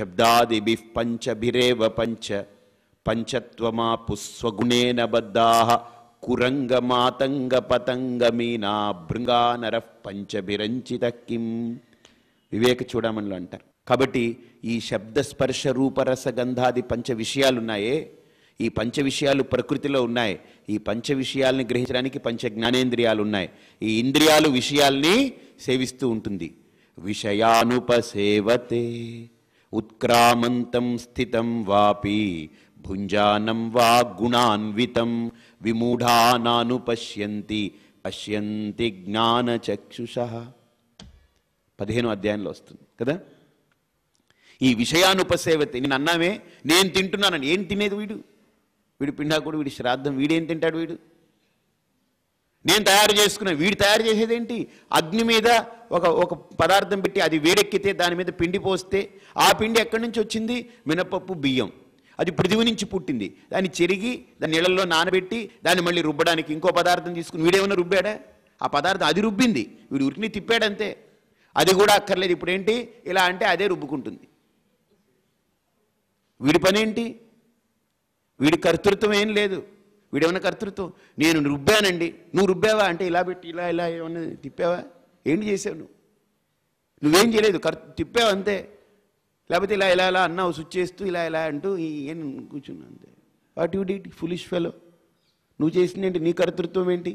శబ్దాదిభి పంచభిరేవ పంచ పంచత్వమాపు స్వగుణేన బద్ధా కురంగమాతంగ పతంగ మీనా భృంగానర పంచభిరంచిత కిం వివేక చూడమనులు అంటారు కాబట్టి ఈ శబ్దస్పర్శ రూపరస గంధాది పంచ విషయాలు ఉన్నాయే ఈ పంచ విషయాలు ప్రకృతిలో ఉన్నాయి ఈ పంచ విషయాల్ని గ్రహించడానికి పంచ జ్ఞానేంద్రియాలు ఉన్నాయి ఈ ఇంద్రియాలు విషయాల్ని సేవిస్తూ ఉంటుంది విషయానుపసేవతే ఉత్క్రామంతం స్థితం వాపి భుంజానం వా గుణాన్వితం విమూఢానాను పశ్యంతి పశ్యంతి జ్ఞానచక్షుష పదిహేను అధ్యాయంలో వస్తుంది కదా ఈ విషయానుపసేవతి నేను అన్నామే నేను తింటున్నానని ఏం తినేది వీడు వీడు పిండాకుడు వీడి శ్రాద్ధం వీడేం తింటాడు వీడు నేను తయారు చేసుకున్నా వీడు తయారు చేసేదేంటి అగ్ని మీద ఒక ఒక పదార్థం పెట్టి అది వేడెక్కితే దాని మీద పిండి పోస్తే ఆ పిండి ఎక్కడి నుంచి వచ్చింది మినపప్పు బియ్యం అది పృథివి నుంచి పుట్టింది దాన్ని చెరిగి దాని నీళ్ళల్లో నానబెట్టి దాన్ని మళ్ళీ రుబ్బడానికి ఇంకో పదార్థం తీసుకుని వీడేమన్నా రుబ్బాడా ఆ పదార్థం అది రుబ్బింది వీడు ఉరికిని తిప్పాడంతే అది కూడా అక్కర్లేదు ఇప్పుడు ఏంటి ఇలా అంటే అదే రుబ్బుకుంటుంది వీడి పనేంటి వీడి కర్తృత్వం ఏం లేదు వీడేమన్నా కర్తృత్వం నేను రుబ్బానండి నువ్వు రుబ్బావా అంటే ఇలా పెట్టి ఇలా ఇలా ఏమన్నా తిప్పావా ఏంటి చేసావు నువ్వు నువ్వేం చేయలేదు కర్ తిప్పావు అంతే లేకపోతే ఇలా ఇలా ఇలా అన్నావు స్విచ్ చేస్తూ ఇలా ఇలా అంటూ ఏం కూర్చున్నా అంతే what you did foolish fellow నువ్వు ఏంటి నీ కర్తృత్వం ఏంటి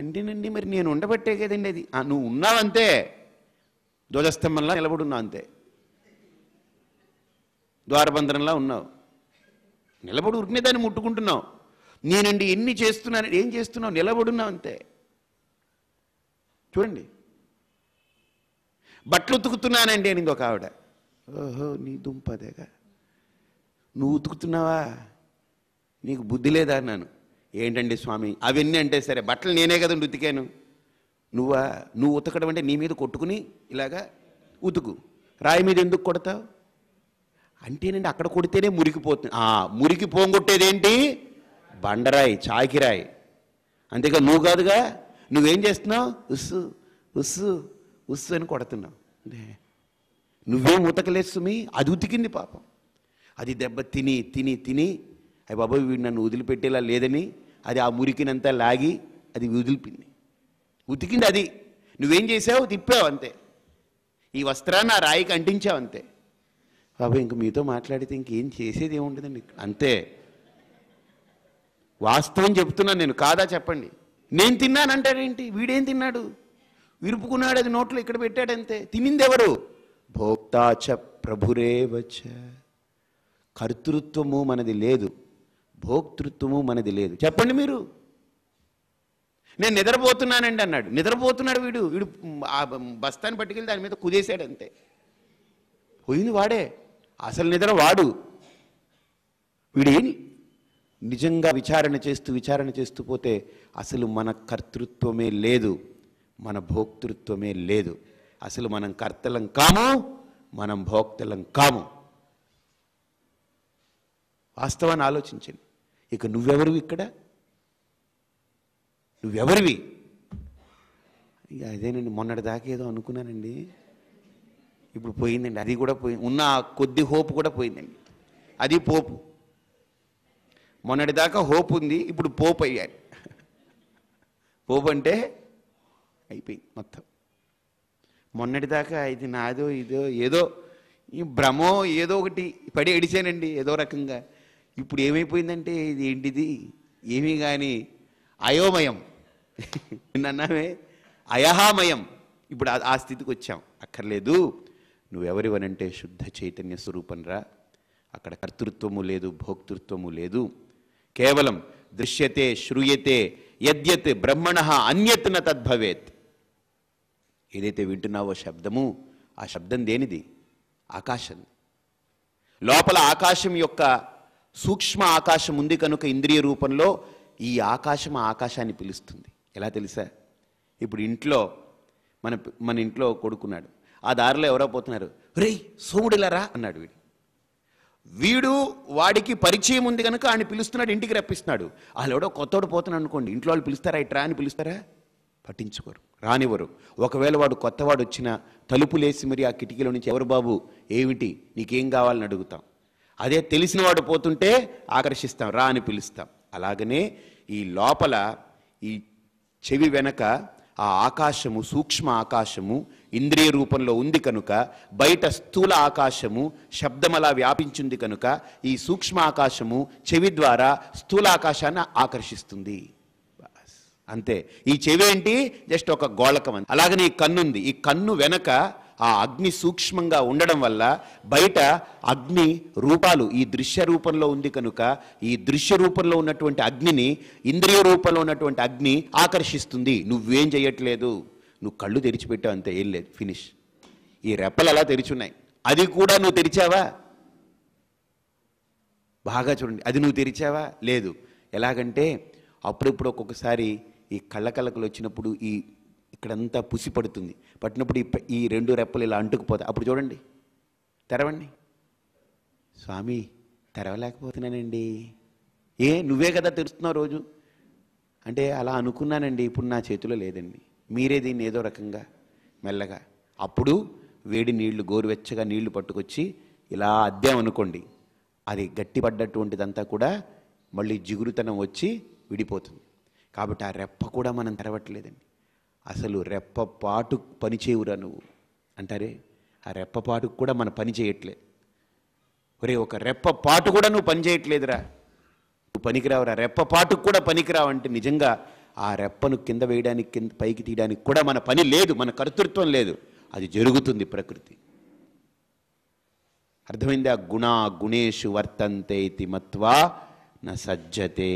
అంటేనండి మరి నేను ఉండబట్టే కదండి అది నువ్వు ఉన్నావంతే ధ్వజస్తంభంలా నిలబడున్నావు అంతే ద్వారబంధనంలా ఉన్నావు నిలబడి ఉరికినే దాన్ని ముట్టుకుంటున్నావు నేనండి ఎన్ని చేస్తున్నాను ఏం చేస్తున్నావు నిలబడున్నావు అంతే చూడండి బట్టలు ఉతుకుతున్నానండి అని ఒక ఆవిడ ఓహో నీ దుంపదేగా నువ్వు ఉతుకుతున్నావా నీకు బుద్ధి లేదా అన్నాను ఏంటండి స్వామి అవన్నీ అంటే సరే బట్టలు నేనే కదండి ఉతికాను నువ్వా నువ్వు ఉతకడం అంటే నీ మీద కొట్టుకుని ఇలాగా ఉతుకు రాయి మీద ఎందుకు కొడతావు అంటేనండి అక్కడ కొడితేనే మురికిపోతుంది మురికి పోంగొట్టేదేంటి బండరాయి చాకిరాయి అంతేగా నువ్వు కాదుగా నువ్వేం చేస్తున్నావు ఉస్సు ఉస్సు ఉస్సు అని కొడుతున్నావు నువ్వేం ఉతకలేదు సుమి అది ఉతికింది పాపం అది దెబ్బ తిని తిని తిని అవి బాబాయ్ వీడు నన్ను వదిలిపెట్టేలా లేదని అది ఆ మురికినంతా లాగి అది వదిలిపింది ఉతికింది అది నువ్వేం చేసావు తిప్పావు అంతే ఈ వస్త్రాన్ని ఆ రాయికి అంటించావు అంతే బాబు ఇంక మీతో మాట్లాడితే ఇంకేం చేసేది ఏముంటుందండి అంతే వాస్తవం చెప్తున్నాను నేను కాదా చెప్పండి నేను తిన్నానంటాడేంటి వీడేం తిన్నాడు విరుపుకున్నాడు అది నోట్లో ఇక్కడ పెట్టాడంతే తినిందెవరు భోక్తాచ ప్రభురేవచ కర్తృత్వము మనది లేదు భోక్తృత్వము మనది లేదు చెప్పండి మీరు నేను నిద్రపోతున్నానండి అన్నాడు నిద్రపోతున్నాడు వీడు వీడు ఆ బస్తాన్ని పట్టుకెళ్ళి దాని మీద కుదేశాడు అంతే పోయింది వాడే అసలు నిద్ర వాడు వీడేం నిజంగా విచారణ చేస్తూ విచారణ చేస్తూ పోతే అసలు మన కర్తృత్వమే లేదు మన భోక్తృత్వమే లేదు అసలు మనం కర్తలం కాము మనం భోక్తలం కాము వాస్తవాన్ని ఆలోచించండి ఇక నువ్వెవరివి ఇక్కడ నువ్వెవరివి ఇక అదేనండి మొన్నటిదాకా ఏదో అనుకున్నానండి ఇప్పుడు పోయిందండి అది కూడా పోయింది ఉన్న కొద్ది హోప్ కూడా పోయిందండి అది పోపు మొన్నటిదాకా హోప్ ఉంది ఇప్పుడు పోప్ అయ్యారు పోప్ అంటే అయిపోయింది మొత్తం మొన్నటిదాకా ఇది నాదో ఇదో ఏదో ఈ భ్రమో ఏదో ఒకటి పడి ఎడిచానండి ఏదో రకంగా ఇప్పుడు ఏమైపోయిందంటే ఇది ఏంటిది ఏమీ కానీ అయోమయం నిన్నమే అయహామయం ఇప్పుడు ఆ స్థితికి వచ్చాం అక్కర్లేదు నువ్వెవరివనంటే శుద్ధ చైతన్య స్వరూపం రా అక్కడ కర్తృత్వము లేదు భోక్తృత్వము లేదు కేవలం దృశ్యతే శ్రూయతే యద్యత్ బ్రహ్మణ అన్యత్ న తద్భవేత్ ఏదైతే వింటున్నావో శబ్దము ఆ శబ్దం దేనిది ఆకాశం లోపల ఆకాశం యొక్క సూక్ష్మ ఆకాశం ఉంది కనుక ఇంద్రియ రూపంలో ఈ ఆకాశం ఆకాశాన్ని పిలుస్తుంది ఎలా తెలుసా ఇప్పుడు ఇంట్లో మన మన ఇంట్లో కొడుకున్నాడు ఆ దారిలో ఎవరో పోతున్నారు రే సోముడిలరా అన్నాడు వీడు వీడు వాడికి పరిచయం ఉంది కనుక ఆయన పిలుస్తున్నాడు ఇంటికి రప్పిస్తున్నాడు వాళ్ళు ఎవడో కొత్తోడు పోతున్నాడు అనుకోండి ఇంట్లో వాళ్ళు పిలుస్తారా ఇట్రా అని పిలుస్తారా పట్టించుకోరు రానివ్వరు ఒకవేళ వాడు కొత్తవాడు వచ్చిన తలుపులేసి మరి ఆ కిటికీలో నుంచి ఎవరు బాబు ఏమిటి నీకేం కావాలని అడుగుతాం అదే తెలిసినవాడు పోతుంటే ఆకర్షిస్తాం రా అని పిలుస్తాం అలాగనే ఈ లోపల ఈ చెవి వెనక ఆ ఆకాశము సూక్ష్మ ఆకాశము ఇంద్రియ రూపంలో ఉంది కనుక బయట స్థూల ఆకాశము శబ్దమలా వ్యాపించింది కనుక ఈ సూక్ష్మ ఆకాశము చెవి ద్వారా స్థూల ఆకాశాన్ని ఆకర్షిస్తుంది అంతే ఈ చెవి ఏంటి జస్ట్ ఒక గోళకం అని అలాగనే ఈ కన్నుంది ఈ కన్ను వెనక ఆ అగ్ని సూక్ష్మంగా ఉండడం వల్ల బయట అగ్ని రూపాలు ఈ దృశ్య రూపంలో ఉంది కనుక ఈ దృశ్య రూపంలో ఉన్నటువంటి అగ్నిని ఇంద్రియ రూపంలో ఉన్నటువంటి అగ్ని ఆకర్షిస్తుంది నువ్వేం చేయట్లేదు నువ్వు కళ్ళు తెరిచిపెట్టావు అంతే ఏం లేదు ఫినిష్ ఈ రెప్పలు అలా తెరిచున్నాయి అది కూడా నువ్వు తెరిచావా బాగా చూడండి అది నువ్వు తెరిచావా లేదు ఎలాగంటే అప్పుడప్పుడు ఒక్కొక్కసారి ఈ కళ్ళకలకలు వచ్చినప్పుడు ఈ ఇక్కడంతా పుసి పడుతుంది పట్టినప్పుడు ఈ రెండు రెప్పలు ఇలా అంటుకుపోతాయి అప్పుడు చూడండి తెరవండి స్వామి తెరవలేకపోతున్నానండి ఏ నువ్వే కదా తెరుస్తున్నావు రోజు అంటే అలా అనుకున్నానండి ఇప్పుడు నా చేతిలో లేదండి మీరే దీన్ని ఏదో రకంగా మెల్లగా అప్పుడు వేడి నీళ్లు గోరువెచ్చగా నీళ్లు పట్టుకొచ్చి ఇలా అనుకోండి అది గట్టిపడ్డటువంటిదంతా కూడా మళ్ళీ జిగురుతనం వచ్చి విడిపోతుంది కాబట్టి ఆ రెప్ప కూడా మనం తెరవట్లేదండి అసలు రెప్పపాటు పని చేయవురా నువ్వు అంటారే ఆ పాటుకు కూడా మనం పని చేయట్లేదు ఒరే ఒక రెప్పపాటు కూడా నువ్వు పని చేయట్లేదురా నువ్వు పనికిరావురా పాటుకు కూడా పనికిరావంటే నిజంగా ఆ రెప్పను కింద వేయడానికి కింద పైకి తీయడానికి కూడా మన పని లేదు మన కర్తృత్వం లేదు అది జరుగుతుంది ప్రకృతి అర్థమైంది ఆ గుణ గుణేషు వర్తంతే ఇది మత్వా న సజ్జతే